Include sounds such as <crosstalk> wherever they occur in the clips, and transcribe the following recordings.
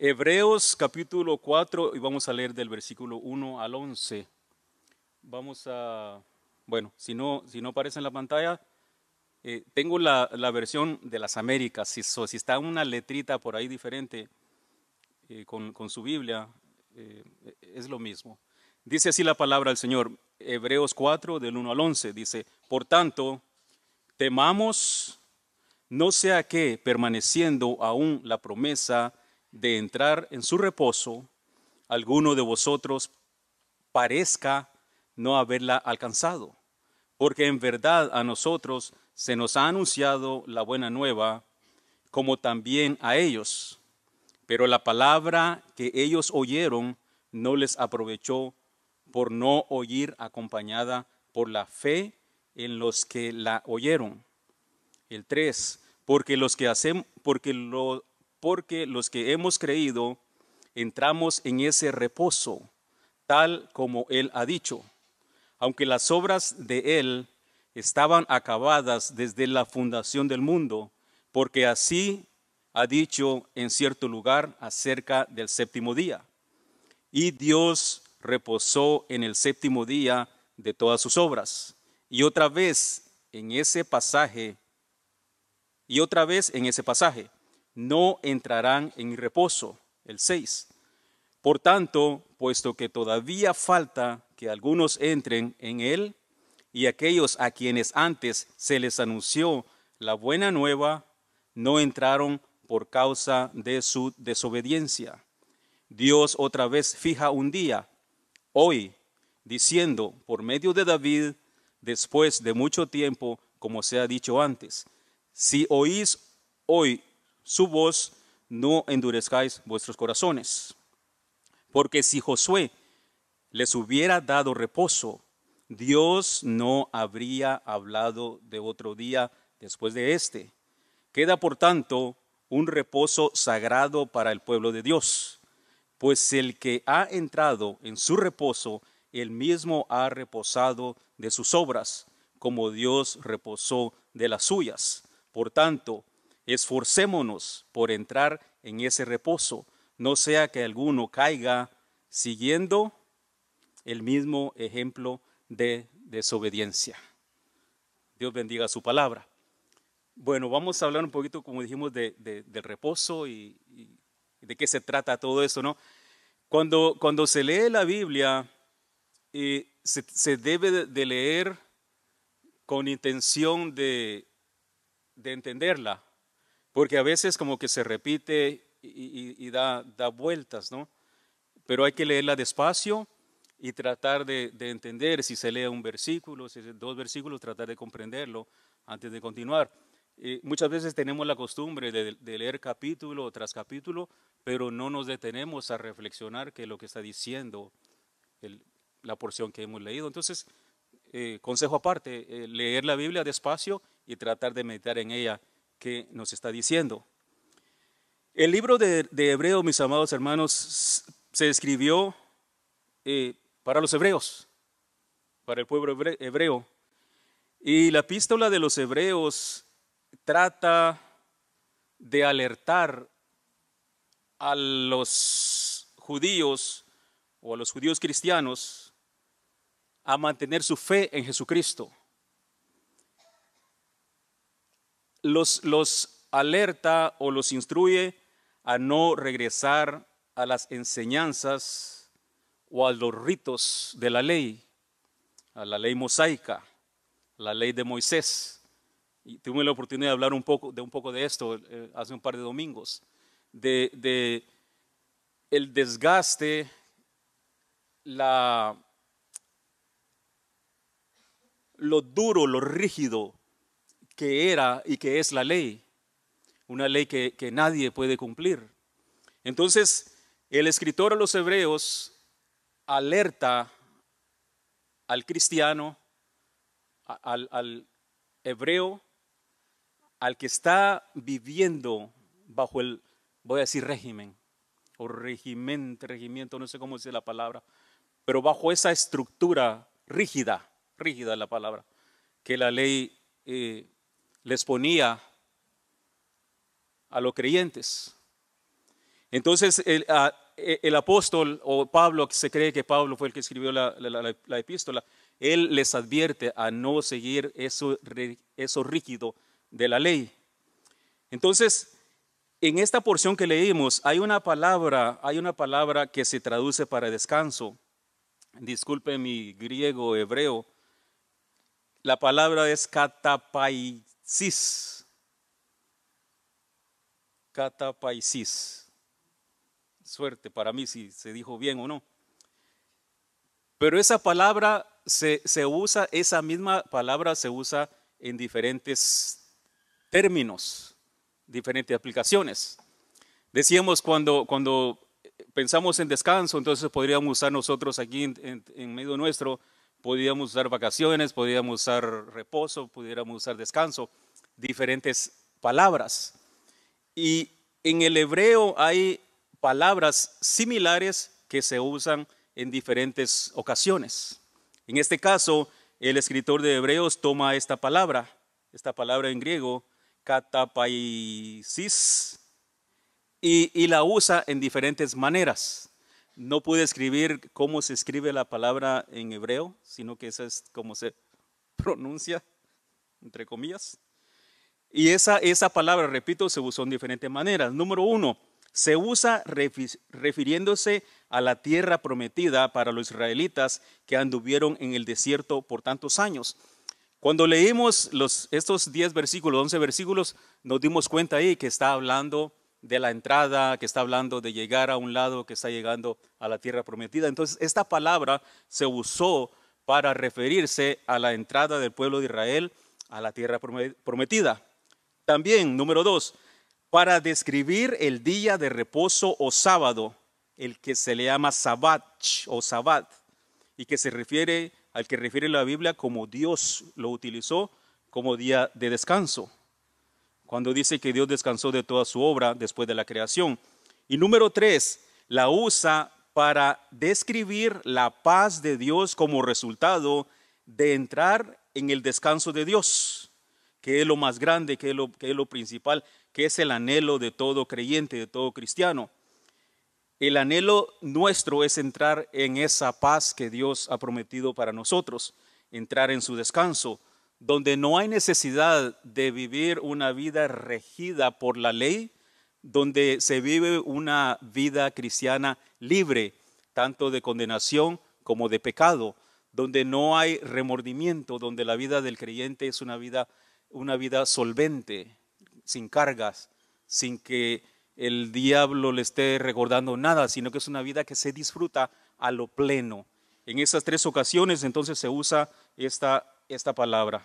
Hebreos capítulo 4 y vamos a leer del versículo 1 al 11. Vamos a, bueno, si no, si no aparece en la pantalla, eh, tengo la, versión de las Américas. Si, si, está una letrita por ahí diferente eh, con, con, su Biblia, eh, es lo mismo. Dice así la palabra del Señor, Hebreos 4 del 1 al 11. Dice, por tanto, temamos, no sea que permaneciendo aún la promesa, de entrar en su reposo, alguno de vosotros parezca no haberla alcanzado, porque en verdad a nosotros se nos ha anunciado la buena nueva, como también a ellos. Pero la palabra que ellos oyeron no les aprovechó por no oír acompañada por la fe en los que la oyeron. El 3, porque los que hacen, porque lo, porque los que hemos creído entramos en ese reposo, tal como Él ha dicho. Aunque las obras de Él estaban acabadas desde la fundación del mundo, porque así ha dicho en cierto lugar acerca del séptimo día. Y Dios reposó en el séptimo día de todas sus obras. Y otra vez en ese pasaje, y otra vez en ese pasaje, no entrarán en reposo. El 6. Por tanto, puesto que todavía falta que algunos entren en él, y aquellos a quienes antes se les anunció la buena nueva, no entraron por causa de su desobediencia. Dios otra vez fija un día, hoy, diciendo por medio de David, después de mucho tiempo, como se ha dicho antes, si oís hoy su voz, no endurezcáis vuestros corazones. Porque si Josué les hubiera dado reposo, Dios no habría hablado de otro día después de este. Queda, por tanto, un reposo sagrado para el pueblo de Dios, pues el que ha entrado en su reposo, él mismo ha reposado de sus obras, como Dios reposó de las suyas. Por tanto, Esforcémonos por entrar en ese reposo, no sea que alguno caiga siguiendo el mismo ejemplo de desobediencia. Dios bendiga su palabra. Bueno, vamos a hablar un poquito, como dijimos, del reposo y, de qué se trata todo eso, ¿no? Cuando, cuando se lee la Biblia, eh, se, debe de leer con intención de entenderla, porque a veces como que se repite y, da, da, vueltas, ¿no? Pero hay que leerla despacio y tratar de, entender si se lee un versículo, si dos versículos, tratar de comprenderlo antes de continuar. Eh, muchas veces tenemos la costumbre de, leer capítulo tras capítulo, pero no nos detenemos a reflexionar que lo que está diciendo la porción que hemos leído. Entonces, eh, consejo aparte, eh, leer la Biblia despacio y tratar de meditar en ella que nos está diciendo. El libro de, Hebreo, mis amados hermanos, se escribió eh, para los hebreos, para el pueblo hebreo. Y la epístola de los hebreos trata de alertar a los judíos o a los judíos cristianos a mantener su fe en Jesucristo. los, alerta o los instruye a no regresar a las enseñanzas o a los ritos de la ley, a la ley mosaica, la ley de Moisés. Y tuve la oportunidad de hablar un poco de, un poco de esto eh, hace un par de domingos, de, el desgaste, lo duro, lo rígido que era y que es la ley, una ley que, nadie puede cumplir. Entonces, el escritor a los hebreos alerta al cristiano, al, hebreo, al que está viviendo bajo el, voy a decir régimen, o regimiento, regimiento, no sé cómo dice la palabra, pero bajo esa estructura rígida, rígida la palabra, que la ley eh, les ponía a los creyentes. Entonces e, el, apóstol o Pablo, que se cree que Pablo fue el que escribió la, epístola, él les advierte a no seguir eso, eso rígido de la ley. Entonces, en esta porción que leímos hay una palabra, hay una palabra que se traduce para descanso. Disculpe mi griego hebreo. La palabra es katapai, Cis. Catapaisis. Suerte para mí si se dijo bien o no. Pero esa palabra se, usa, esa misma palabra se usa en diferentes términos, diferentes aplicaciones. Decíamos cuando, cuando pensamos en descanso, entonces podríamos usar nosotros aquí en medio nuestro podíamos usar vacaciones, podíamos usar reposo, pudiéramos usar descanso, diferentes palabras. Y en el hebreo hay palabras similares que se usan en diferentes ocasiones. En este caso, el escritor de Hebreos toma esta palabra, esta palabra en griego, katapaisis, y la usa en diferentes maneras. No pude escribir cómo se escribe la palabra en hebreo, sino que esa es como se <laughs> pronuncia, entre comillas. Y esa, esa palabra, repito, se usó en diferentes maneras. Número uno, se usa refiriéndose a la tierra prometida para los israelitas que anduvieron en el desierto por tantos años. Cuando leímos los, estos 10 versículos, 11 versículos, nos dimos cuenta ahí que está hablando de la entrada, que está hablando de llegar a un lado que está llegando a la tierra prometida. Entonces, esta palabra se usó para referirse a la entrada del pueblo de Israel a la tierra prometida. También, número dos, para describir el día de reposo o sábado, el que se le llama Sabbat o Sabbat, y que se refiere al que refiere la Biblia como Dios lo utilizó como día de descanso cuando dice que Dios descansó de toda su obra después de la creación. Y número tres, la usa para describir la paz de Dios como resultado de entrar en el descanso de Dios, que es lo más grande, que es lo, que es lo principal, que es el anhelo de todo creyente, de todo cristiano. El anhelo nuestro es entrar en esa paz que Dios ha prometido para nosotros, entrar en su descanso donde no hay necesidad de vivir una vida regida por la ley, donde se vive una vida cristiana libre, tanto de condenación como de pecado, donde no hay remordimiento, donde la vida del creyente es una vida, una vida solvente, sin cargas, sin que el diablo le esté recordando nada, sino que es una vida que se disfruta a lo pleno. En esas tres ocasiones entonces se usa esta esta palabra.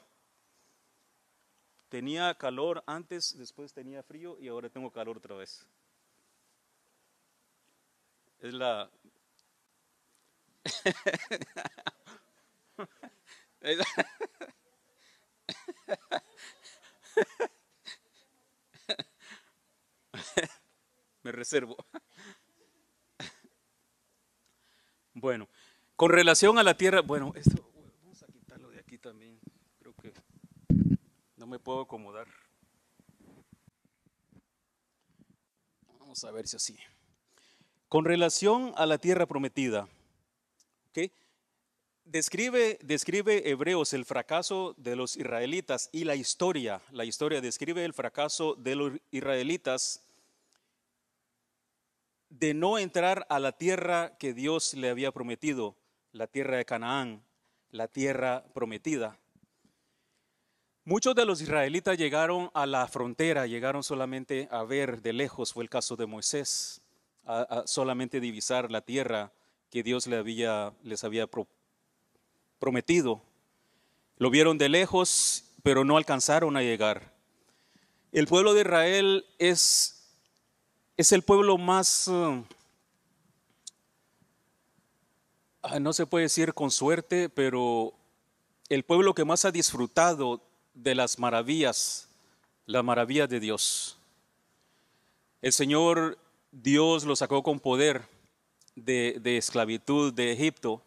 Tenía calor antes, después tenía frío y ahora tengo calor otra vez. Es la... <laughs> Me reservo. Bueno, con relación a la tierra, bueno, esto también. Creo que no me puedo acomodar. Vamos a ver si así. Con relación a la tierra prometida, ¿okay? describe, describe Hebreos el fracaso de los israelitas y la historia. La historia describe el fracaso de los israelitas de no entrar a la tierra que Dios le había prometido, la tierra de Canaán la tierra prometida. Muchos de los israelitas llegaron a la frontera, llegaron solamente a ver de lejos, fue el caso de Moisés, a, solamente divisar la tierra que Dios les había prometido. Lo vieron de lejos, pero no alcanzaron a llegar. El pueblo de Israel es, es el pueblo más... Ah, no se puede decir con suerte, pero el pueblo que más ha disfrutado de las maravillas, la maravilla de Dios. El Señor Dios lo sacó con poder de, esclavitud de Egipto.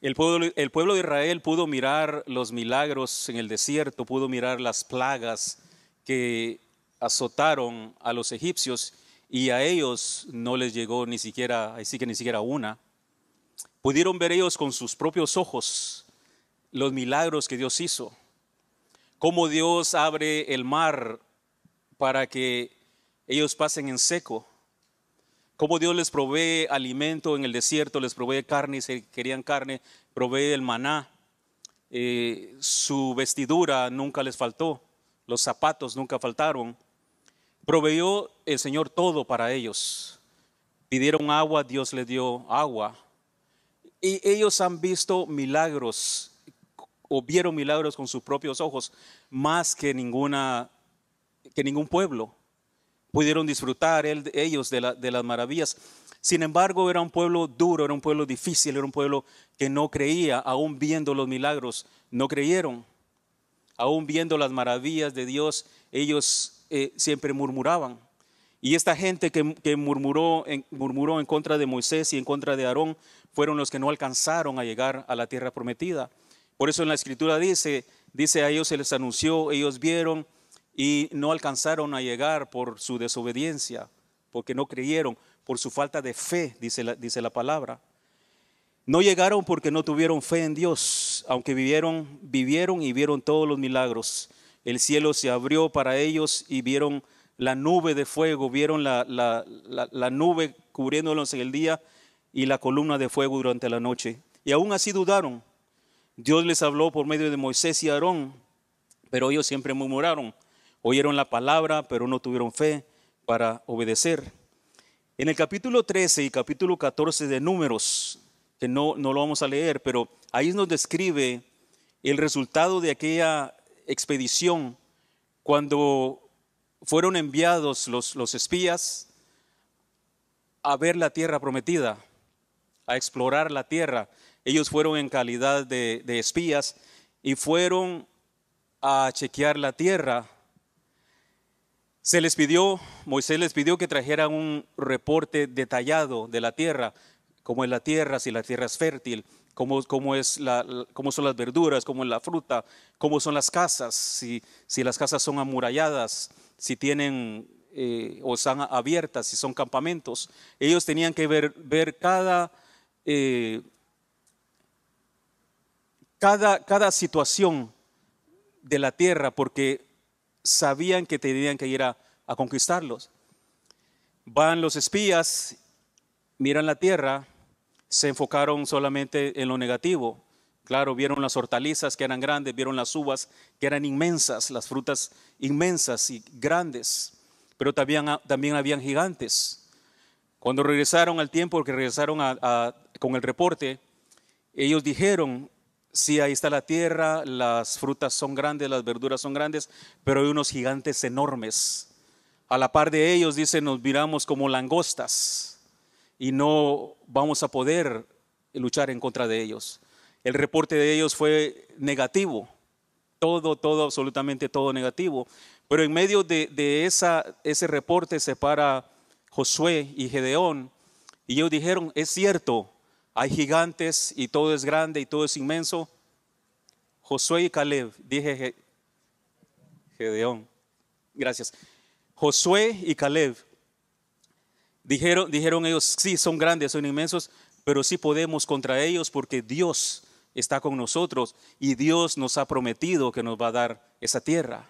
El pueblo, el pueblo, de Israel pudo mirar los milagros en el desierto, pudo mirar las plagas que azotaron a los egipcios y a ellos no les llegó ni siquiera, así que ni siquiera una. Pudieron ver ellos con sus propios ojos los milagros que Dios hizo, cómo Dios abre el mar para que ellos pasen en seco, cómo Dios les provee alimento en el desierto, les provee carne, si querían carne, provee el maná, eh, su vestidura nunca les faltó, los zapatos nunca faltaron, proveyó el Señor todo para ellos. Pidieron agua, Dios les dio agua y ellos han visto milagros o vieron milagros con sus propios ojos más que, ninguna, que ningún pueblo. Pudieron disfrutar ellos de, las maravillas. Sin embargo, era un pueblo duro, era un pueblo difícil, era un pueblo que no creía, aún viendo los milagros, no creyeron. Aún viendo las maravillas de Dios, ellos eh, siempre murmuraban. Y esta gente que, murmuró, murmuró en contra de Moisés y en contra de Aarón, fueron los que no alcanzaron a llegar a la tierra prometida. Por eso en la escritura dice, dice a ellos se les anunció, ellos vieron y no alcanzaron a llegar por su desobediencia, porque no creyeron, por su falta de fe, dice la, dice la palabra. No llegaron porque no tuvieron fe en Dios, aunque vivieron, vivieron y vieron todos los milagros. El cielo se abrió para ellos y vieron la nube de fuego, vieron la nube cubriéndolos en el día y la columna de fuego durante la noche. Y aún así dudaron. Dios les habló por medio de Moisés y Aarón, pero ellos siempre murmuraron. Oyeron la palabra, pero no tuvieron fe para obedecer. En el capítulo 13 y capítulo 14 de Números, que no, no lo vamos a leer, pero ahí nos describe el resultado de aquella expedición cuando fueron enviados los, los espías a ver la tierra prometida a explorar la tierra. Ellos fueron en calidad de, espías y fueron a chequear la tierra. Se les pidió, Moisés les pidió que trajeran un reporte detallado de la tierra, cómo es la tierra, si la tierra es fértil, cómo, cómo, es la, son las verduras, cómo es la fruta, cómo son las casas, si, si las casas son amuralladas, si tienen eh, o están abiertas, si son campamentos. Ellos tenían que ver cada eh, cada, cada situación de la tierra porque sabían que tenían que ir a, conquistarlos. Van los espías, miran la tierra, se enfocaron solamente en lo negativo. Claro, vieron las hortalizas que eran grandes, vieron las uvas que eran inmensas, las frutas inmensas y grandes, pero también, también habían gigantes. Cuando regresaron al tiempo, que regresaron con el reporte, ellos dijeron, sí, ahí está la tierra, las frutas son grandes, las verduras son grandes, pero hay unos gigantes enormes. A la par de ellos, dicen, nos miramos como langostas y no vamos a poder luchar en contra de ellos. El reporte de ellos fue negativo, todo, todo, absolutamente todo negativo. Pero en medio de, esa, ese reporte se para Josué y Gedeón, y ellos dijeron, es cierto, hay gigantes y todo es grande y todo es inmenso. Josué y Caleb, dije Gedeón, gracias. Josué y Caleb dijeron, dijeron ellos, sí, son grandes, son inmensos, pero sí podemos contra ellos porque Dios está con nosotros y Dios nos ha prometido que nos va a dar esa tierra.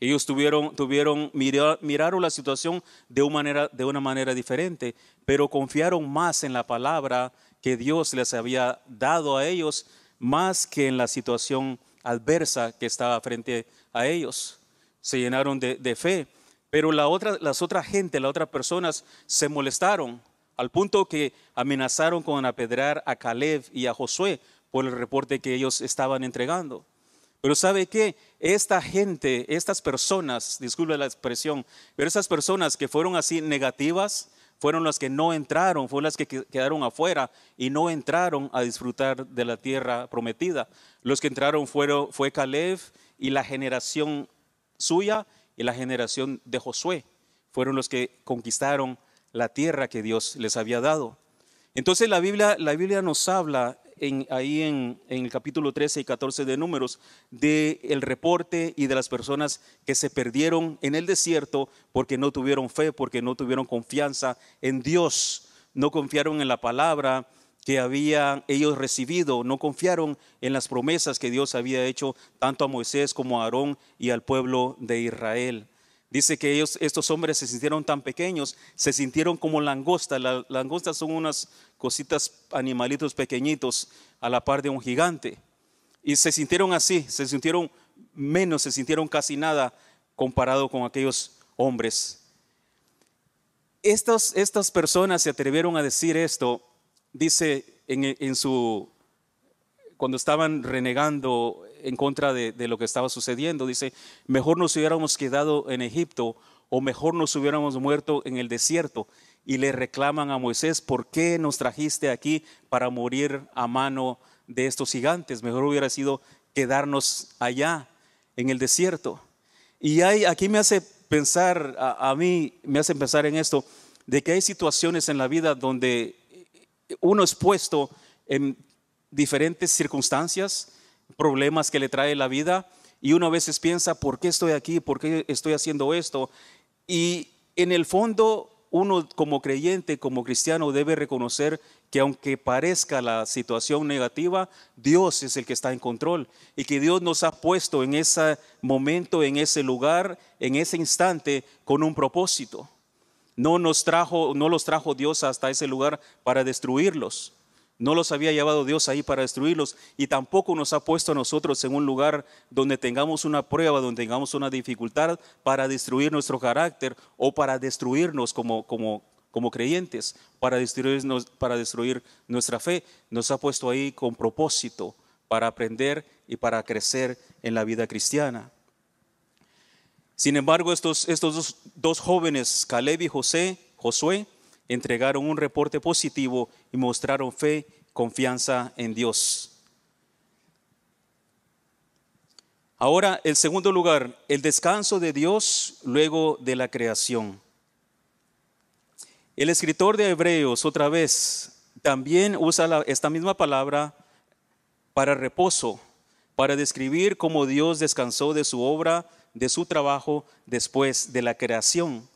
Ellos tuvieron, miraron la situación de una, manera, diferente, pero confiaron más en la palabra que Dios les había dado a ellos, más que en la situación adversa que estaba frente a ellos. Se llenaron de, fe, pero las otras gente, las otras personas se molestaron al punto que amenazaron con apedrear a Caleb y a Josué por el reporte que ellos estaban entregando. Pero ¿sabe qué? Esta gente, estas personas, disculpe la expresión, pero esas personas que fueron así negativas, fueron las que no entraron, fueron las que quedaron afuera y no entraron a disfrutar de la tierra prometida. Los que entraron fueron, fue Caleb y la generación suya y la generación de Josué. Fueron los que conquistaron la tierra que Dios les había dado. Entonces la Biblia, la Biblia nos habla ahí en, el capítulo 13 y 14 de Números, del el reporte y de las personas que se perdieron en el desierto porque no tuvieron fe, porque no tuvieron confianza en Dios, no confiaron en la palabra que habían ellos recibido, no confiaron en las promesas que Dios había hecho tanto a Moisés como a Aarón y al pueblo de Israel. Dice que ellos, estos hombres se sintieron tan pequeños, se sintieron como langostas. Las langostas son unas cositas, animalitos pequeñitos a la par de un gigante. Y se sintieron así, se sintieron menos, se sintieron casi nada comparado con aquellos hombres. Estas, estas personas se atrevieron a decir esto, dice en su, cuando estaban renegando en contra de, lo que estaba sucediendo. Dice, mejor nos hubiéramos quedado en Egipto o mejor nos hubiéramos muerto en el desierto. Y le reclaman a Moisés, ¿por qué nos trajiste aquí para morir a mano de estos gigantes? Mejor hubiera sido quedarnos allá en el desierto. Y hay, aquí me hace pensar, a mí me hace pensar en esto, de que hay situaciones en la vida donde eh, uno es puesto en diferentes circunstancias, problemas que le trae la vida y uno a veces piensa, ¿por qué estoy aquí? ¿Por qué estoy haciendo esto? Y en el fondo, uno como creyente, como cristiano, debe reconocer que aunque parezca la situación negativa, Dios es el que está en control y que Dios nos ha puesto en ese momento, en ese lugar, en ese instante, con un propósito. No nos trajo, no los trajo Dios hasta ese lugar para destruirlos. No los había llevado Dios ahí para destruirlos y tampoco nos ha puesto a nosotros en un lugar donde tengamos una prueba, donde tengamos una dificultad para destruir nuestro carácter o para destruirnos como, como, como creyentes, para, destruirnos, para destruir nuestra fe. Nos ha puesto ahí con propósito para aprender y para crecer en la vida cristiana. Sin embargo, estos, estos dos, dos jóvenes, Caleb y José, Josué, entregaron un reporte positivo y mostraron fe, confianza en Dios. Ahora, el segundo lugar, el descanso de Dios luego de la creación. El escritor de Hebreos, otra vez, también usa esta misma palabra para reposo, para describir cómo Dios descansó de su obra, de su trabajo, después de la creación.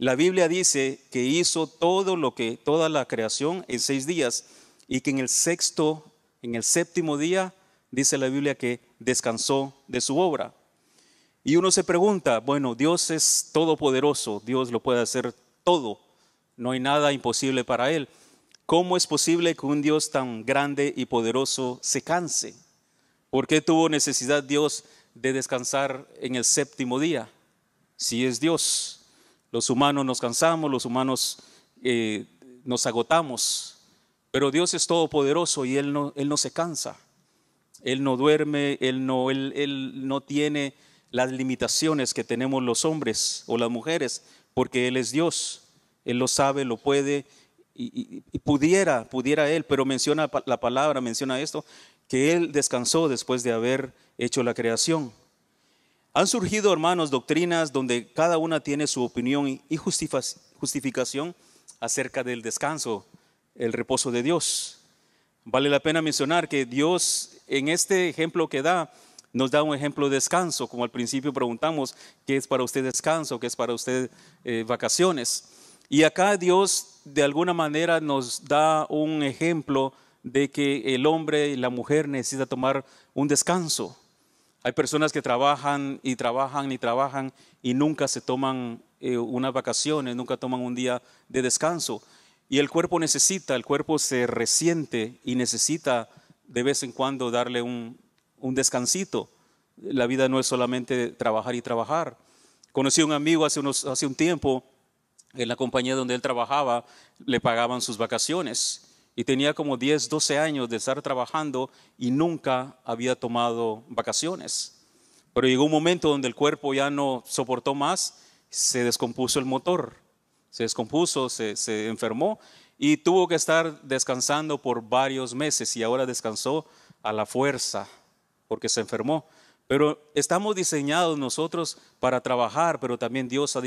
La Biblia dice que hizo todo lo que, toda la creación en seis días y que en el sexto, en el séptimo día, dice la Biblia que descansó de su obra. Y uno se pregunta, bueno, Dios es todopoderoso, Dios lo puede hacer todo, no hay nada imposible para Él. ¿Cómo es posible que un Dios tan grande y poderoso se canse? ¿Por qué tuvo necesidad Dios de descansar en el séptimo día? Si es Dios. Los humanos nos cansamos, los humanos eh, nos agotamos, pero Dios es todopoderoso y Él no, Él no se cansa. Él no duerme, Él no, Él, no tiene las limitaciones que tenemos los hombres o las mujeres, porque Él es Dios. Él lo sabe, lo puede y pudiera, pudiera Él, pero menciona la palabra, menciona esto, que Él descansó después de haber hecho la creación. Han surgido, hermanos, doctrinas donde cada una tiene su opinión y justificación acerca del descanso, el reposo de Dios. Vale la pena mencionar que Dios, en este ejemplo que da, nos da un ejemplo de descanso, como al principio preguntamos, ¿qué es para usted descanso? ¿Qué es para usted eh, vacaciones? Y acá Dios de alguna manera nos da un ejemplo de que el hombre y la mujer necesita tomar un descanso. Hay personas que trabajan y trabajan y trabajan y nunca se toman eh, unas vacaciones, nunca toman un día de descanso. Y el cuerpo necesita, el cuerpo se resiente y necesita de vez en cuando darle un, descansito. La vida no es solamente trabajar y trabajar. Conocí a un amigo hace, hace un tiempo, en la compañía donde él trabajaba, le pagaban sus vacaciones y tenía como 10, 12 años de estar trabajando y nunca había tomado vacaciones. Pero llegó un momento donde el cuerpo ya no soportó más, se descompuso el motor, se descompuso, se, enfermó y tuvo que estar descansando por varios meses y ahora descansó a la fuerza porque se enfermó. Pero estamos diseñados nosotros para trabajar, pero también Dios ha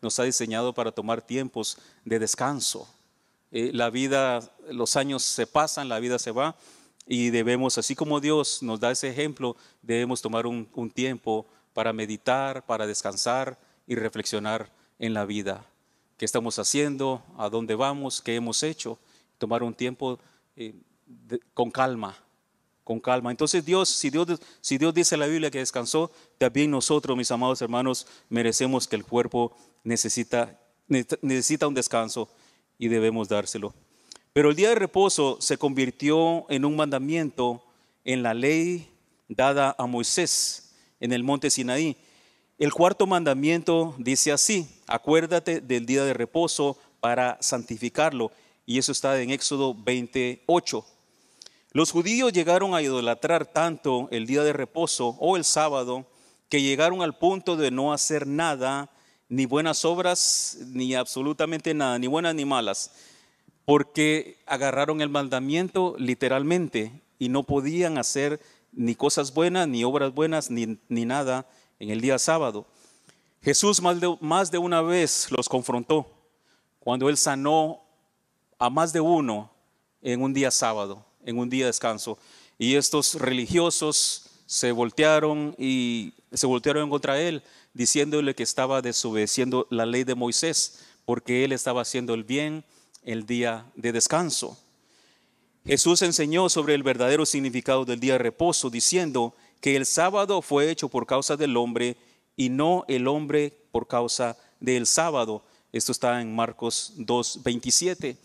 nos ha diseñado para tomar tiempos de descanso. Eh, la vida, los años se pasan, la vida se va y debemos, así como Dios nos da ese ejemplo, debemos tomar un, tiempo para meditar, para descansar y reflexionar en la vida. ¿Qué estamos haciendo? ¿A dónde vamos? ¿Qué hemos hecho? Tomar un tiempo eh, con calma, con calma. Entonces Dios si, Dios, si Dios dice en la Biblia que descansó, también nosotros, mis amados hermanos, merecemos que el cuerpo necesita, necesita un descanso y debemos dárselo. Pero el día de reposo se convirtió en un mandamiento en la ley dada a Moisés en el monte Sinaí. El cuarto mandamiento dice así, acuérdate del día de reposo para santificarlo. Y eso está en Éxodo 28. Los judíos llegaron a idolatrar tanto el día de reposo o el sábado que llegaron al punto de no hacer nada ni buenas obras, ni absolutamente nada, ni buenas ni malas, porque agarraron el mandamiento literalmente y no podían hacer ni cosas buenas, ni obras buenas, ni, ni nada en el día sábado. Jesús más de, más de una vez los confrontó cuando él sanó a más de uno en un día sábado, en un día de descanso. Y estos religiosos se voltearon y se voltearon contra él diciéndole que estaba desobedeciendo la ley de Moisés, porque él estaba haciendo el bien el día de descanso. Jesús enseñó sobre el verdadero significado del día de reposo, diciendo que el sábado fue hecho por causa del hombre y no el hombre por causa del sábado. Esto está en Marcos 2.27.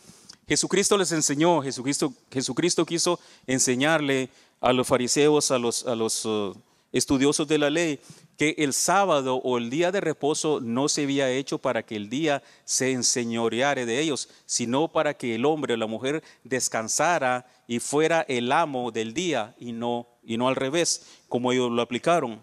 Jesucristo les enseñó, Jesucristo, Jesucristo quiso enseñarle a los fariseos, a los, a los uh, estudiosos de la ley, que el sábado o el día de reposo no se había hecho para que el día se enseñoreare de ellos, sino para que el hombre o la mujer descansara y fuera el amo del día y no, y no al revés, como ellos lo aplicaron.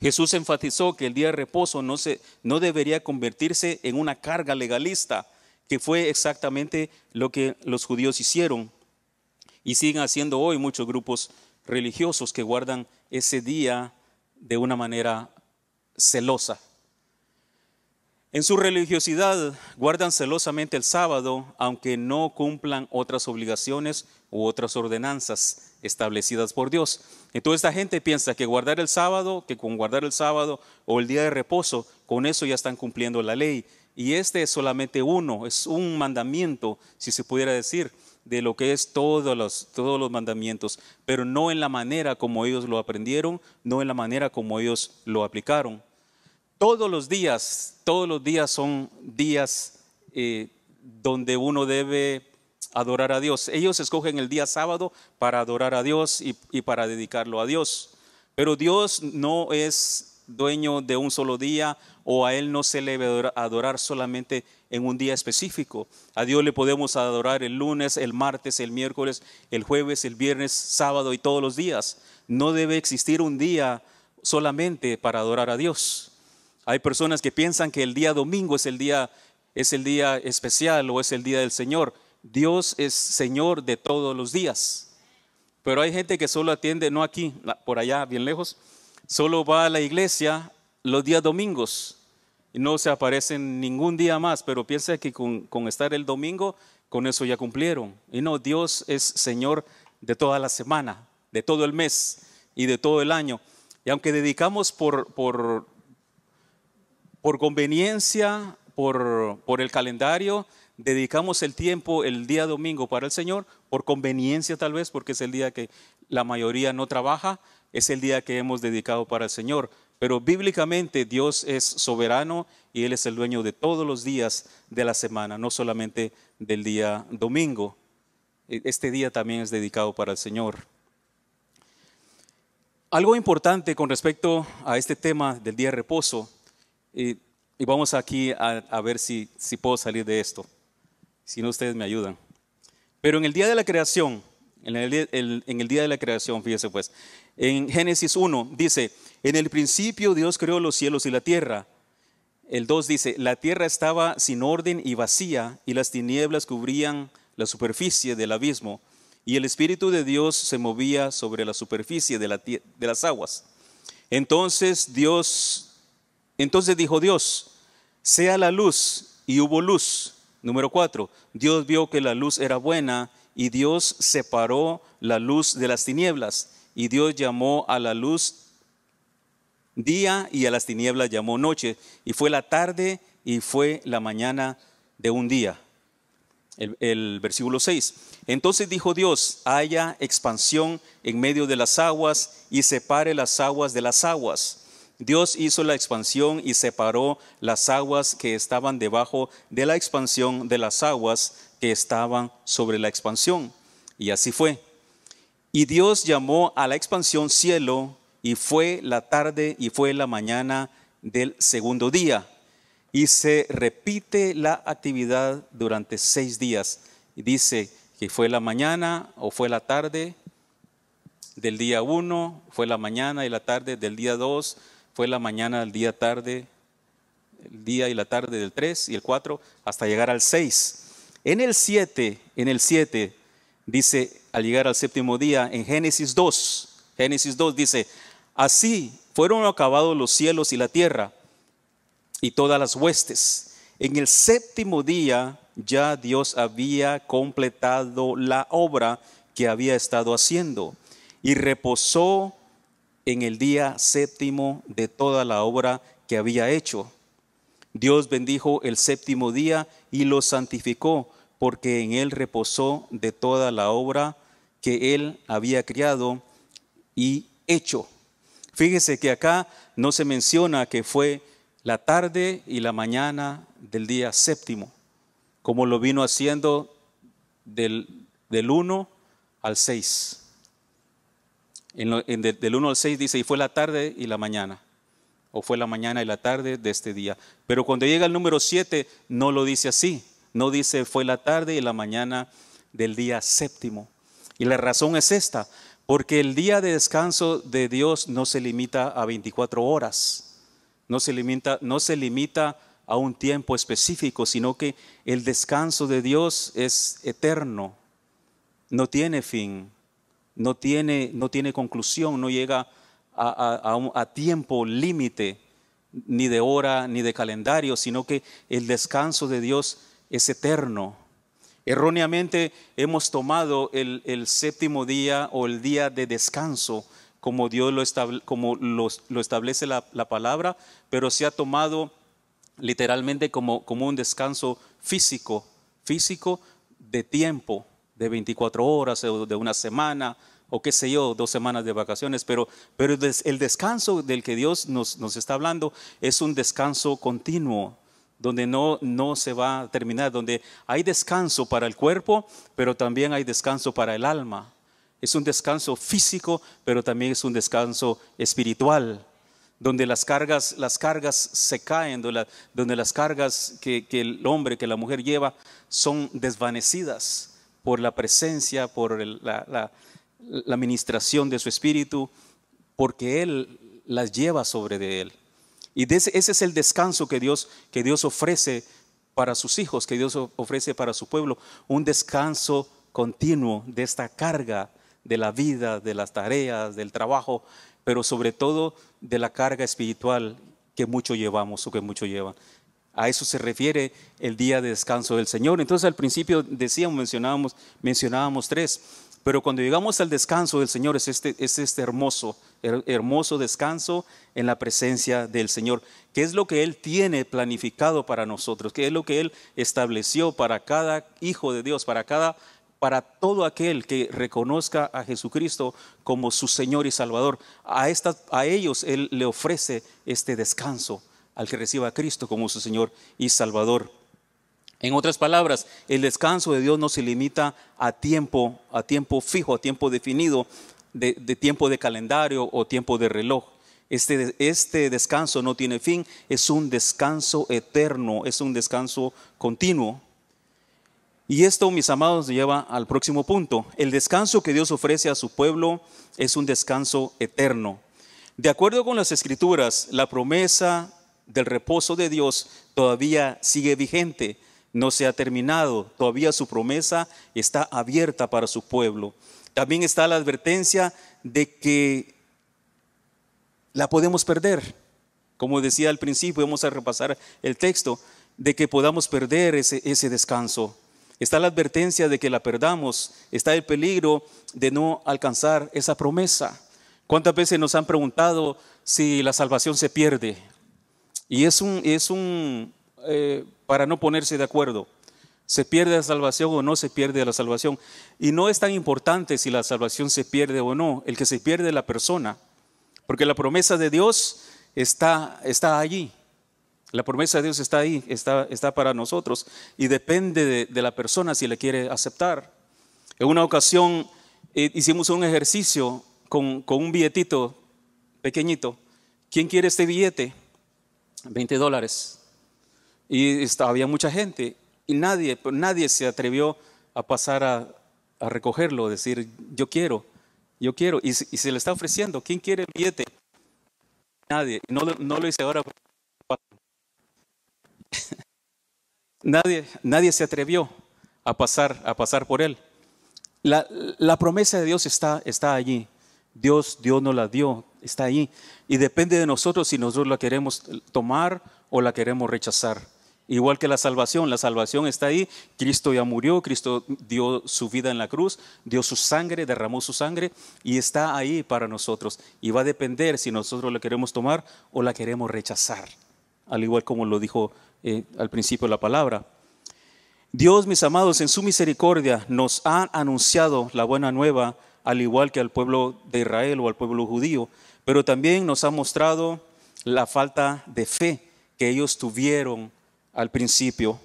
Jesús enfatizó que el día de reposo no, se, no debería convertirse en una carga legalista, que fue exactamente lo que los judíos hicieron y siguen haciendo hoy muchos grupos religiosos que guardan ese día de una manera celosa. En su religiosidad guardan celosamente el sábado, aunque no cumplan otras obligaciones u otras ordenanzas establecidas por Dios. Entonces esta gente piensa que guardar el sábado, que con guardar el sábado o el día de reposo, con eso ya están cumpliendo la ley. Y este es solamente uno, es un mandamiento, si se pudiera decir, de lo que es todos los, todos los mandamientos, pero no en la manera como ellos lo aprendieron, no en la manera como ellos lo aplicaron. Todos los días, todos los días son días eh, donde uno debe adorar a Dios. Ellos escogen el día sábado para adorar a Dios y para dedicarlo a Dios. Pero Dios no es dueño de un solo día o a Él no se le debe adorar solamente en un día específico. A Dios le podemos adorar el lunes, el martes, el miércoles, el jueves, el viernes, sábado y todos los días. No debe existir un día solamente para adorar a Dios. Hay personas que piensan que el día domingo es el día, es el día especial o es el día del Señor. Dios es Señor de todos los días. Pero hay gente que solo atiende, no aquí, por allá, bien lejos, solo va a la iglesia los días domingos y no se aparecen ningún día más, pero piensa que con, estar el domingo, con eso ya cumplieron. Y no, Dios es Señor de toda la semana, de todo el mes y de todo el año. Y aunque dedicamos por, por, por conveniencia, por, por el calendario, dedicamos el tiempo el día domingo para el Señor, por conveniencia tal vez, porque es el día que la mayoría no trabaja, es el día que hemos dedicado para el Señor. Pero bíblicamente Dios es soberano y Él es el dueño de todos los días de la semana, no solamente del día domingo. E, este día también es dedicado para el Señor. Algo importante con respecto a este tema del día de reposo, y, vamos aquí a, ver si, si puedo salir de esto, si no ustedes me ayudan. Pero en el día de la creación, en el, día de la creación, fíjese pues. En Génesis 1 dice, en el principio Dios creó los cielos y la tierra. El 2 dice, la tierra estaba sin orden y vacía y las tinieblas cubrían la superficie del abismo y el Espíritu de Dios se movía sobre la superficie de, de las aguas. Entonces Dios, entonces dijo Dios, sea la luz y hubo luz. Número 4, Dios vio que la luz era buena y Dios separó la luz de las tinieblas y Dios llamó a la luz día y a las tinieblas llamó noche y fue la tarde y fue la mañana de un día. El, versículo 6. Entonces dijo Dios, haya expansión en medio de las aguas y separe las aguas de las aguas. Dios hizo la expansión y separó las aguas que estaban debajo de la expansión de las aguas que estaban sobre la expansión. Y así fue. Y Dios llamó a la expansión cielo y fue la tarde y fue la mañana del segundo día. Y se repite la actividad durante seis días. Y dice que fue la mañana o fue la tarde del día uno fue la mañana y la tarde del día dos fue la mañana del día tarde, el día y la tarde del tres y el cuatro hasta llegar al seis en el 7, en el 7, dice, al llegar al séptimo día, en Génesis 2, Génesis 2 dice, así fueron acabados los cielos y la tierra y todas las huestes. En el séptimo día ya Dios había completado la obra que había estado haciendo y reposó en el día séptimo de toda la obra que había hecho. Dios bendijo el séptimo día y lo santificó, porque en él reposó de toda la obra que él había criado y hecho. Fíjese que acá no se menciona que fue la tarde y la mañana del día séptimo, como lo vino haciendo del, uno 1 al 6. En del 1 al 6 dice, y fue la tarde y la mañana o fue la mañana y la tarde de este día. Pero cuando llega el número 7, no lo dice así. No dice fue la tarde y la mañana del día séptimo. Y la razón es esta, porque el día de descanso de Dios no se limita a 24 horas, no se limita, no se limita a un tiempo específico, sino que el descanso de Dios es eterno, no tiene fin, no tiene, no tiene conclusión, no llega a a, tiempo límite, ni de hora, ni de calendario, sino que el descanso de Dios es eterno. Erróneamente hemos tomado el, séptimo día o el día de descanso como Dios lo, como lo, establece la, palabra, pero se ha tomado literalmente como, como un descanso físico, físico de tiempo, de 24 horas o de una semana, o qué sé yo, dos semanas de vacaciones, pero, pero el descanso del que Dios nos, está hablando es un descanso continuo, donde no, no se va a terminar, donde hay descanso para el cuerpo, pero también hay descanso para el alma. Es un descanso físico, pero también es un descanso espiritual donde las cargas, las cargas se caen, donde, las cargas que, el hombre, que la mujer lleva, son desvanecidas por la presencia, por la, la ministración de su espíritu, porque Él las lleva sobre de Él. Y ese, ese es el descanso que Dios, que Dios ofrece para sus hijos, que Dios ofrece para su pueblo, un descanso continuo de esta carga de la vida, de las tareas, del trabajo, pero sobre todo de la carga espiritual que muchos llevamos o que muchos llevan. A eso se refiere el día de descanso del Señor. Entonces al principio decíamos, mencionábamos, mencionábamos tres. Pero cuando llegamos al descanso del Señor es este, es este hermoso, hermoso descanso en la presencia del Señor. ¿Qué es lo que Él tiene planificado para nosotros? ¿Qué es lo que Él estableció para cada hijo de Dios, para cada para todo aquel que reconozca a Jesucristo como su Señor y Salvador. A, a ellos Él le ofrece este descanso al que reciba a Cristo como su Señor y Salvador. En otras palabras, el descanso de Dios no se limita a tiempo, a tiempo fijo, a tiempo definido, de, tiempo de calendario o tiempo de reloj. Este, este, descanso no tiene fin, es un descanso eterno, es un descanso continuo. Y esto, mis amados, lleva al próximo punto. El descanso que Dios ofrece a su pueblo es un descanso eterno. De acuerdo con las escrituras, la promesa del reposo de Dios todavía sigue vigente no se ha terminado, todavía su promesa está abierta para su pueblo. También está la advertencia de que la podemos perder. Como decía al principio, vamos a repasar el texto, de que podamos perder ese, ese descanso. Está la advertencia de que la perdamos, está el peligro de no alcanzar esa promesa. ¿Cuántas veces nos han preguntado si la salvación se pierde? Y es un, es un, eh, para no ponerse de acuerdo. ¿Se pierde la salvación o no se pierde la salvación? Y no es tan importante si la salvación se pierde o no, el que se pierde la persona, porque la promesa de Dios está, está allí. La promesa de Dios está ahí, está, está para nosotros y depende de, la persona si le quiere aceptar. En una ocasión eh, hicimos un ejercicio con, con un billetito pequeñito. ¿Quién quiere este billete? 20 dólares. Y había mucha gente y nadie, nadie se atrevió a pasar a, recogerlo, decir, yo quiero, yo quiero. Y, se le está ofreciendo, ¿quién quiere el billete? Nadie. No, lo hice ahora. <laughs> nadie, nadie se atrevió a pasar, a pasar por él. La, promesa de Dios está, está allí. Dios, Dios nos la dio, está ahí. Y depende de nosotros si nosotros la queremos tomar o la queremos rechazar. Igual que la salvación, la salvación está ahí, Cristo ya murió, Cristo dio su vida en la cruz, dio su sangre, derramó su sangre y está ahí para nosotros. Y va a depender si nosotros la queremos tomar o la queremos rechazar, al igual como lo dijo eh, al principio la palabra. Dios, mis amados, en su misericordia nos ha anunciado la buena nueva, al igual que al pueblo de Israel o al pueblo judío, pero también nos ha mostrado la falta de fe que ellos tuvieron al principio.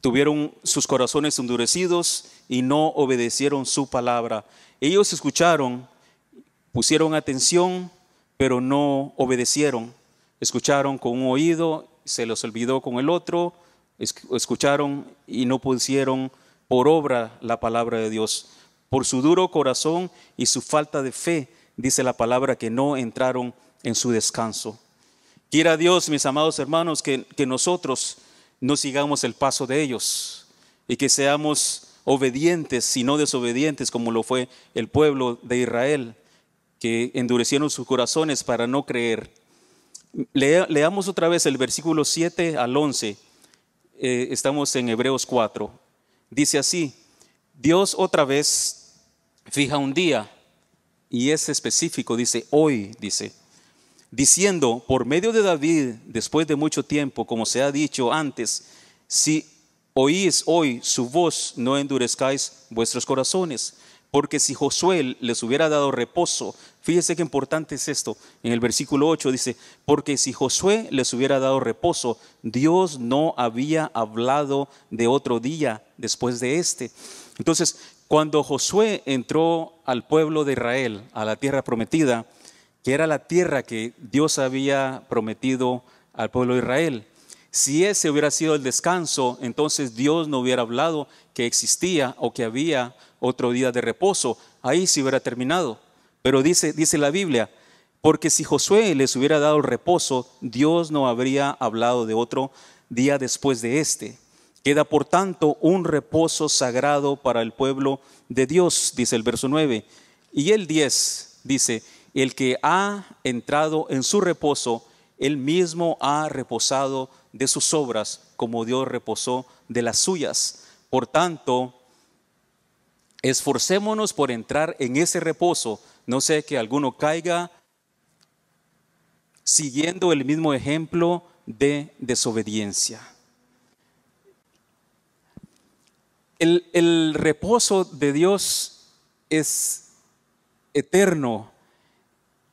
Tuvieron sus corazones endurecidos y no obedecieron su palabra. Ellos escucharon, pusieron atención, pero no obedecieron. Escucharon con un oído, se los olvidó con el otro, escucharon y no pusieron por obra la palabra de Dios. Por su duro corazón y su falta de fe, dice la palabra que no entraron en su descanso. Quiera Dios, mis amados hermanos, que, nosotros no sigamos el paso de ellos y que seamos obedientes y no desobedientes como lo fue el pueblo de Israel, que endurecieron sus corazones para no creer. leamos otra vez el versículo 7 al 11. Eh, estamos en Hebreos 4. Dice así, Dios otra vez fija un día y es específico, dice, hoy, dice diciendo por medio de David, después de mucho tiempo, como se ha dicho antes, si oís hoy su voz, no endurezcáis vuestros corazones. Porque si Josué les hubiera dado reposo, fíjese qué importante es esto, en el versículo 8 dice, porque si Josué les hubiera dado reposo, Dios no había hablado de otro día después de este. Entonces, cuando Josué entró al pueblo de Israel, a la tierra prometida, que era la tierra que Dios había prometido al pueblo de Israel. Si ese hubiera sido el descanso, entonces Dios no hubiera hablado que existía o que había otro día de reposo. Ahí se hubiera terminado. Pero dice, dice la Biblia, porque si Josué les hubiera dado el reposo, Dios no habría hablado de otro día después de este. Queda por tanto un reposo sagrado para el pueblo de Dios, dice el verso 9. Y el 10 dice, el que ha entrado en su reposo, él mismo ha reposado de sus obras, como Dios reposó de las suyas. Por tanto, esforcémonos por entrar en ese reposo. No sé que alguno caiga siguiendo el mismo ejemplo de desobediencia. El, el reposo de Dios es eterno,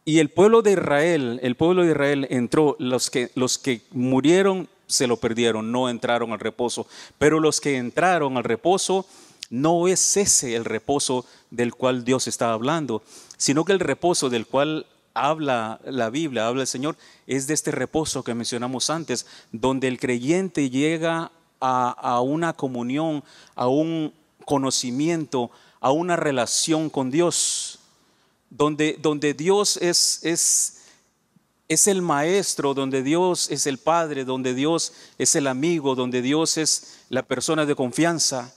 y el pueblo de Israel, el pueblo de Israel entró, los que, los que murieron se lo perdieron, no entraron al reposo, pero los que entraron al reposo, no es ese el reposo del cual Dios está hablando, sino que el reposo del cual habla la Biblia, habla el Señor, es de este reposo que mencionamos antes, donde el creyente llega a, una comunión, a un conocimiento, a una relación con Dios donde, Dios es, el maestro, donde Dios es el padre, donde Dios es el amigo, donde Dios es la persona de confianza,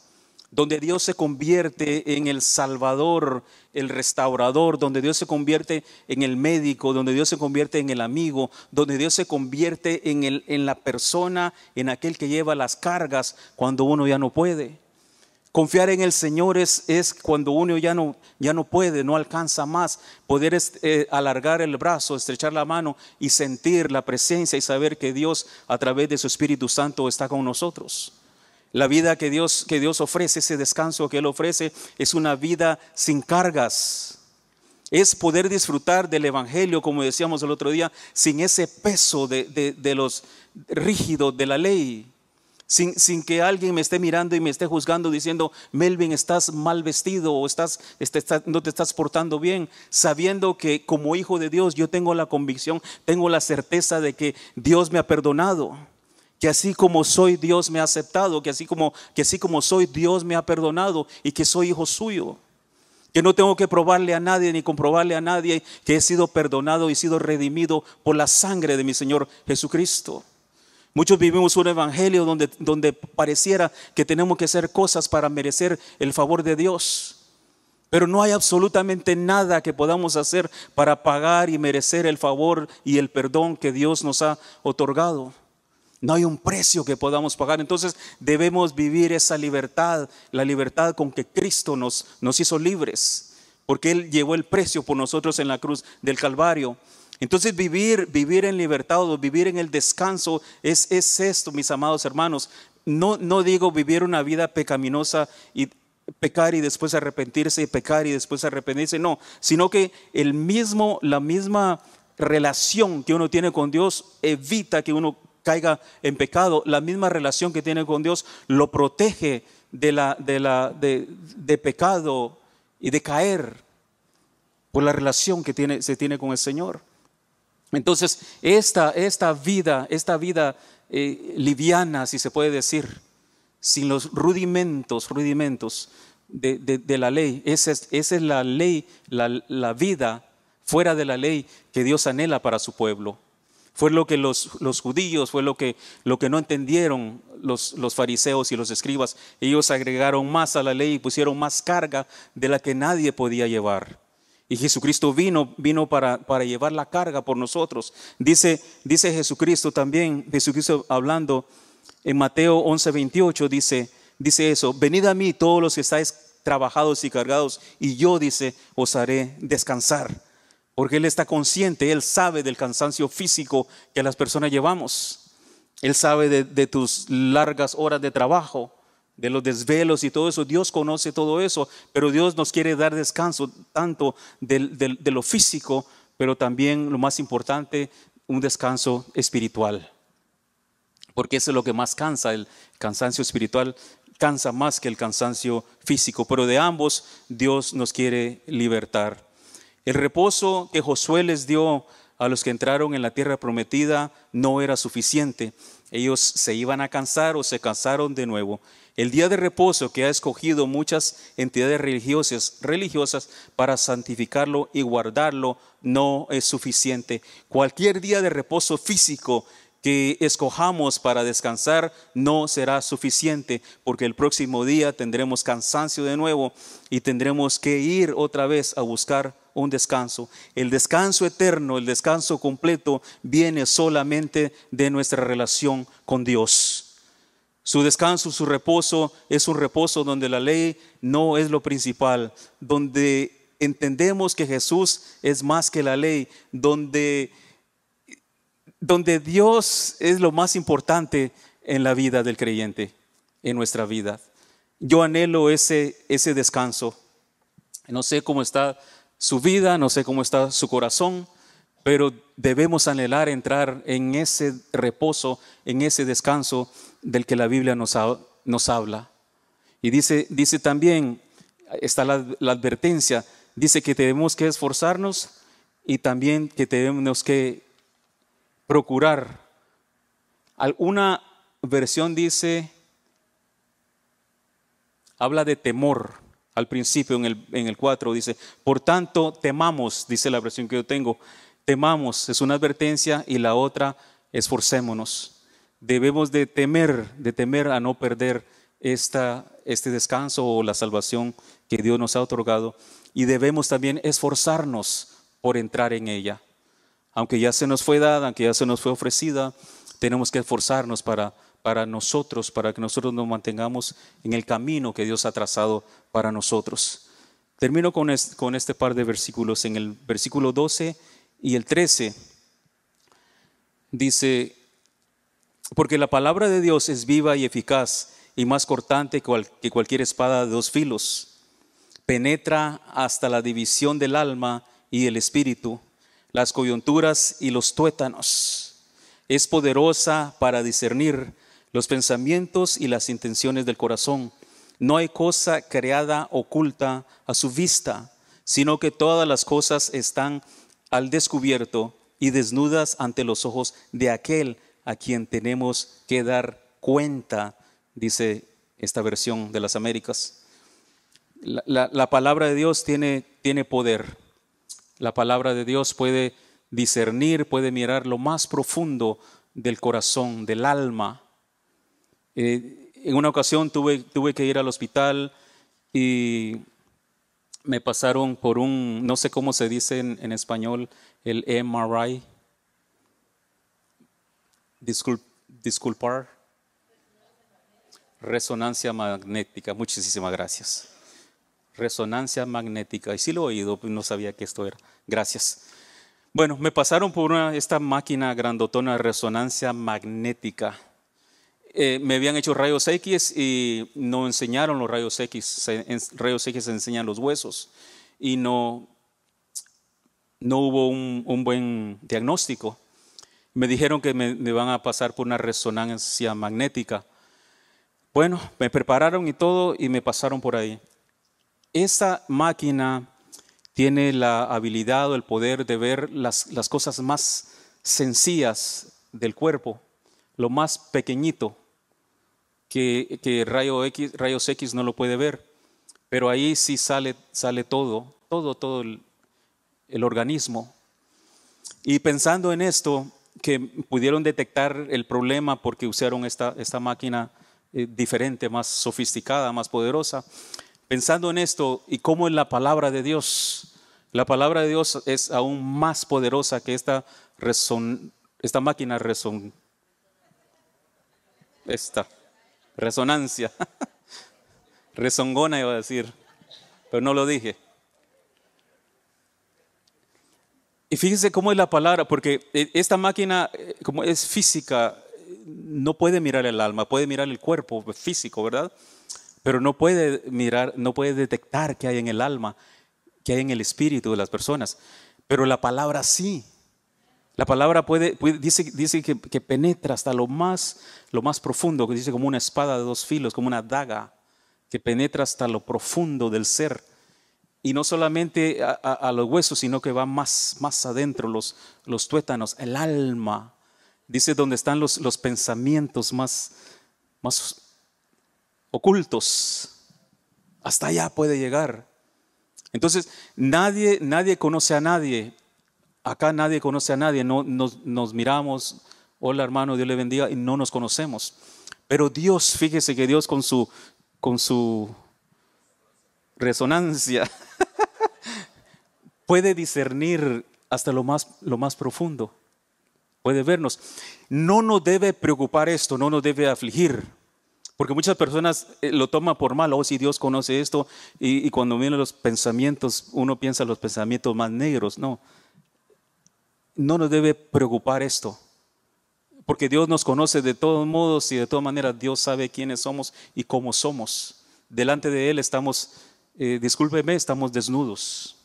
donde Dios se convierte en el salvador, el restaurador, donde Dios se convierte en el médico, donde Dios se convierte en el amigo, donde Dios se convierte en la persona, en aquel que lleva las cargas cuando uno ya no puede. Confiar en el Señor es, es cuando uno ya no, ya no puede, no alcanza más, poder eh, alargar el brazo, estrechar la mano y sentir la presencia y saber que Dios a través de su Espíritu Santo está con nosotros. La vida que Dios, que Dios ofrece, ese descanso que Él ofrece, es una vida sin cargas. Es poder disfrutar del Evangelio, como decíamos el otro día, sin ese peso de, de los rígidos de la ley sin, que alguien me esté mirando y me esté juzgando diciendo, Melvin, estás mal vestido o estás, este, no te estás portando bien, sabiendo que como hijo de Dios yo tengo la convicción, tengo la certeza de que Dios me ha perdonado, que así como soy Dios me ha aceptado, que así como, que así como soy Dios me ha perdonado y que soy hijo suyo que no tengo que probarle a nadie ni comprobarle a nadie que he sido perdonado y sido redimido por la sangre de mi Señor Jesucristo. Muchos vivimos un evangelio donde, donde pareciera que tenemos que hacer cosas para merecer el favor de Dios. Pero no hay absolutamente nada que podamos hacer para pagar y merecer el favor y el perdón que Dios nos ha otorgado. No hay un precio que podamos pagar. Entonces debemos vivir esa libertad, la libertad con que Cristo nos, nos hizo libres, porque Él llevó el precio por nosotros en la cruz del Calvario. Entonces vivir, vivir en libertad o vivir en el descanso es, es esto, mis amados hermanos. No, no digo vivir una vida pecaminosa y pecar y después arrepentirse y pecar y después arrepentirse, no, sino que el mismo, la misma relación que uno tiene con Dios evita que uno caiga en pecado, la misma relación que tiene con Dios lo protege de, la, de, de, pecado y de caer por la relación que tiene, se tiene con el Señor. Entonces, esta, esta vida, esta vida eh, liviana, si se puede decir, sin los rudimentos, rudimentos de, la ley, esa es, es la ley, la, vida fuera de la ley que Dios anhela para su pueblo. Fue lo que los, judíos, fue lo que, lo que no entendieron los, los, fariseos y los escribas. Ellos agregaron más a la ley y pusieron más carga de la que nadie podía llevar. Y Jesucristo vino, vino para, llevar la carga por nosotros. Dice, dice Jesucristo también, Jesucristo hablando en Mateo 11.28 dice, dice eso, venid a mí todos los que estáis trabajados y cargados, y yo, dice, os haré descansar. Porque Él está consciente, Él sabe del cansancio físico que las personas llevamos. Él sabe de tus largas horas de trabajo de los desvelos y todo eso. Dios conoce todo eso, pero Dios nos quiere dar descanso tanto de, lo físico, pero también lo más importante, un descanso espiritual. Porque eso es lo que más cansa, el cansancio espiritual cansa más que el cansancio físico, pero de ambos Dios nos quiere libertar. El reposo que Josué les dio a los que entraron en la tierra prometida no era suficiente. Ellos se iban a cansar o se cansaron de nuevo. El día de reposo que ha escogido muchas entidades religiosas, religiosas para santificarlo y guardarlo no es suficiente. Cualquier día de reposo físico que escojamos para descansar no será suficiente, porque el próximo día tendremos cansancio de nuevo y tendremos que ir otra vez a buscar un descanso. El descanso eterno, el descanso completo, viene solamente de nuestra relación con Dios. Su descanso, su reposo es un reposo donde la ley no es lo principal, donde entendemos que Jesús es más que la ley, donde, donde Dios es lo más importante en la vida del creyente, en nuestra vida. Yo anhelo ese, ese descanso. No sé cómo está su vida, no sé cómo está su corazón, pero debemos anhelar entrar en ese reposo, en ese descanso del que la Biblia nos, habla. Y dice, dice también, está la, advertencia, dice que tenemos que esforzarnos y también que tenemos que procurar. Alguna versión dice, habla de temor al principio en el, en el 4, dice, por tanto temamos, dice la versión que yo tengo, temamos, es una advertencia, y la otra, esforcémonos. Debemos de temer, de temer a no perder esta, este descanso o la salvación que Dios nos ha otorgado, y debemos también esforzarnos por entrar en ella. Aunque ya se nos fue dada, aunque ya se nos fue ofrecida, tenemos que esforzarnos para, para nosotros, para que nosotros nos mantengamos en el camino que Dios ha trazado para nosotros. Termino con con este par de versículos. En el versículo 12 y el 13. Dice, porque la palabra de Dios es viva y eficaz y más cortante que cualquier espada de dos filos. Penetra hasta la división del alma y el espíritu, las coyunturas y los tuétanos. Es poderosa para discernir los pensamientos y las intenciones del corazón. No hay cosa creada oculta a su vista, sino que todas las cosas están al descubierto y desnudas ante los ojos de aquel a quien tenemos que dar cuenta, dice esta versión de las Américas. La, palabra de Dios tiene, tiene poder. La palabra de Dios puede discernir, puede mirar lo más profundo del corazón, del alma. Eh, en una ocasión tuve, tuve que ir al hospital y me pasaron por un, no sé cómo se dice en, español, el MRI. disculpar. Resonancia magnética. Muchísimas gracias. Resonancia magnética. Y si sí lo he oído, pues no sabía que esto era. Gracias. Bueno, me pasaron por una, esta máquina grandotona de resonancia magnética eh, me habían hecho rayos X y no enseñaron los rayos X. en, rayos X se enseñan los huesos y no, no hubo un, buen diagnóstico. Me dijeron que me, iban van a pasar por una resonancia magnética. Bueno, me prepararon y todo y me pasaron por ahí. Esa máquina tiene la habilidad o el poder de ver las cosas más sencillas del cuerpo, lo más pequeñito, que, rayos X no lo puede ver, pero ahí sí sale, todo, todo, todo el, organismo. Y pensando en esto, que pudieron detectar el problema porque usaron esta, máquina eh, diferente, más sofisticada, más poderosa. Pensando en esto y cómo es la palabra de Dios, la palabra de Dios es aún más poderosa que esta, esta máquina resonante. esta resonancia. <laughs> resongona iba a decir, pero no lo dije. Y fíjense cómo es la palabra, porque eh, esta máquina, eh, como es física, no puede mirar el alma, puede mirar el cuerpo físico, ¿verdad? Pero no puede mirar, no puede detectar qué hay en el alma, qué hay en el espíritu de las personas. Pero la palabra sí, la palabra puede, dice, dice que, penetra hasta lo más, lo más profundo, que dice como una espada de dos filos, como una daga, que penetra hasta lo profundo del ser. Y no solamente a, los huesos, sino que va más, más adentro, los, los tuétanos, el alma. Dice donde están los, los pensamientos más, más ocultos. Hasta allá puede llegar. Entonces, nadie, nadie conoce a nadie, Acá nadie conoce a nadie, no, nos, miramos, hola hermano, Dios le bendiga, y no nos conocemos. Pero Dios, fíjese que Dios con su, con su resonancia <laughs> puede discernir hasta lo más, lo más profundo, puede vernos. No nos debe preocupar esto, no nos debe afligir, porque muchas personas eh, lo toman por mal, oh si Dios conoce esto, y, y cuando vienen los pensamientos, uno piensa los pensamientos más negros, no no nos debe preocupar esto, porque Dios nos conoce de todos modos y de todas maneras Dios sabe quiénes somos y cómo somos. Delante de Él estamos, eh, discúlpeme, estamos desnudos.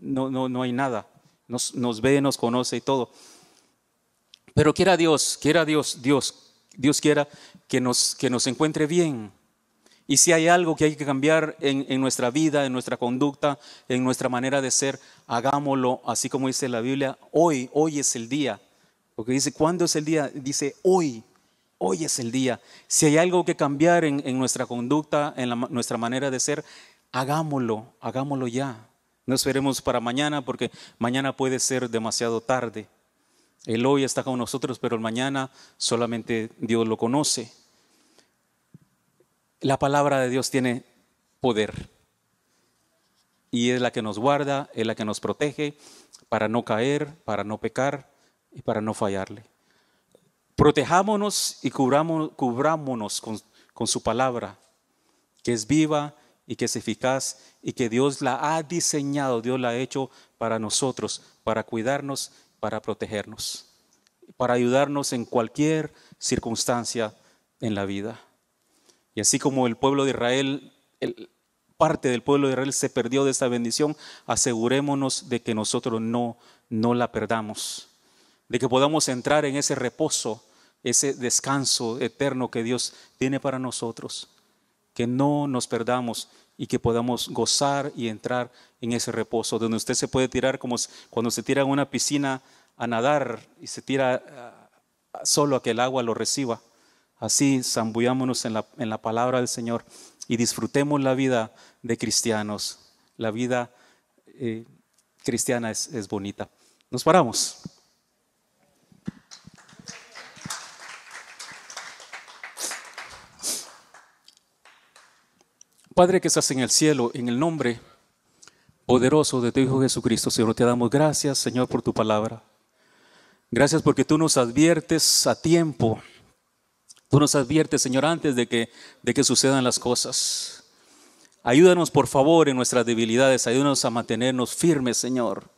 No, no, no hay nada. Nos, nos ve, nos conoce y todo. Pero quiera Dios, quiera Dios, Dios, Dios quiera que nos, que nos encuentre bien, y si hay algo que hay que cambiar en, nuestra vida, en nuestra conducta, en nuestra manera de ser, hagámoslo, así como dice la Biblia, hoy, hoy es el día. Porque dice, ¿cuándo es el día? Dice, hoy, hoy es el día. Si hay algo que cambiar en, nuestra conducta, en nuestra manera de ser, hagámoslo, hagámoslo ya. No esperemos para mañana porque mañana puede ser demasiado tarde. El hoy está con nosotros, pero el mañana solamente Dios lo conoce. La palabra de Dios tiene poder y es la que nos guarda, es la que nos protege para no caer, para no pecar y para no fallarle. Protejámonos y cubrámonos con su palabra, que es viva y que es eficaz y que Dios la ha diseñado, Dios la ha hecho para nosotros, para cuidarnos, para protegernos, para ayudarnos en cualquier circunstancia en la vida. Y así como el pueblo de Israel, el, parte del pueblo de Israel se perdió de esta bendición, asegurémonos de que nosotros no, no la perdamos, de que podamos entrar en ese reposo, ese descanso eterno que Dios tiene para nosotros, que no nos perdamos y que podamos gozar y entrar en ese reposo, donde usted se puede tirar como cuando se tira en una piscina a nadar y se tira ah, solo a que el agua lo reciba. Así zambullámonos en la, en la palabra del Señor y disfrutemos la vida de cristianos. La vida eh, cristiana es, es bonita. Nos paramos. Padre que estás en el cielo, en el nombre poderoso de tu Hijo Jesucristo, Señor, te damos gracias, Señor, por tu palabra. Gracias porque tú nos adviertes a tiempo Tú nos adviertes, Señor, antes de que, de que sucedan las cosas. Ayúdanos, por favor, en nuestras debilidades. Ayúdanos a mantenernos firmes, Señor.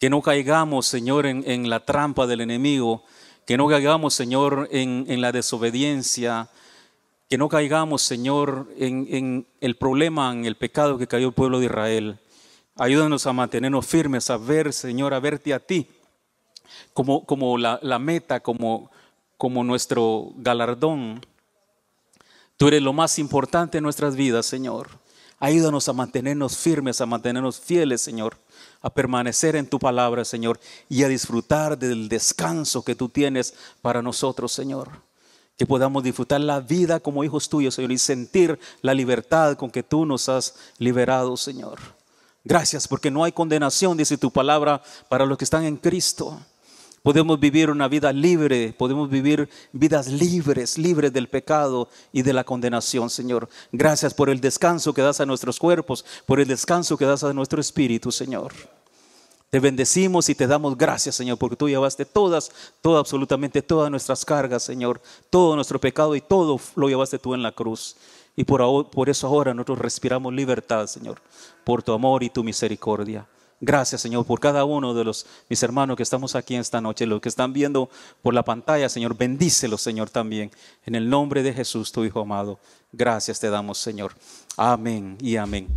Que no caigamos, Señor, en, la trampa del enemigo. Que no caigamos, Señor, en, la desobediencia. Que no caigamos, Señor, en, el problema, en el pecado que cayó el pueblo de Israel. Ayúdanos a mantenernos firmes, a ver, Señor, a verte a ti como, como la meta, como, como nuestro galardón. Tú eres lo más importante en nuestras vidas, Señor. Ayúdanos a mantenernos firmes, a mantenernos fieles, Señor, a permanecer en tu palabra, Señor, y a disfrutar del descanso que tú tienes para nosotros, Señor. Que podamos disfrutar la vida como hijos tuyos, Señor, y sentir la libertad con que tú nos has liberado, Señor. Gracias porque no hay condenación, dice tu palabra, para los que están en Cristo podemos vivir una vida libre, podemos vivir vidas libres, libres del pecado y de la condenación, Señor. Gracias por el descanso que das a nuestros cuerpos, por el descanso que das a nuestro espíritu, Señor. Te bendecimos y te damos gracias, Señor, porque tú llevaste todas, absolutamente todas nuestras cargas, Señor, todo nuestro pecado y todo lo llevaste tú en la cruz. Y por eso ahora nosotros respiramos libertad, Señor, por tu amor y tu misericordia. Gracias, Señor, por cada uno de los mis hermanos que estamos aquí esta noche, los que están viendo por la pantalla, Señor, bendícelos, Señor, también. En el nombre de Jesús, tu Hijo amado. Gracias te damos, Señor. Amén y amén.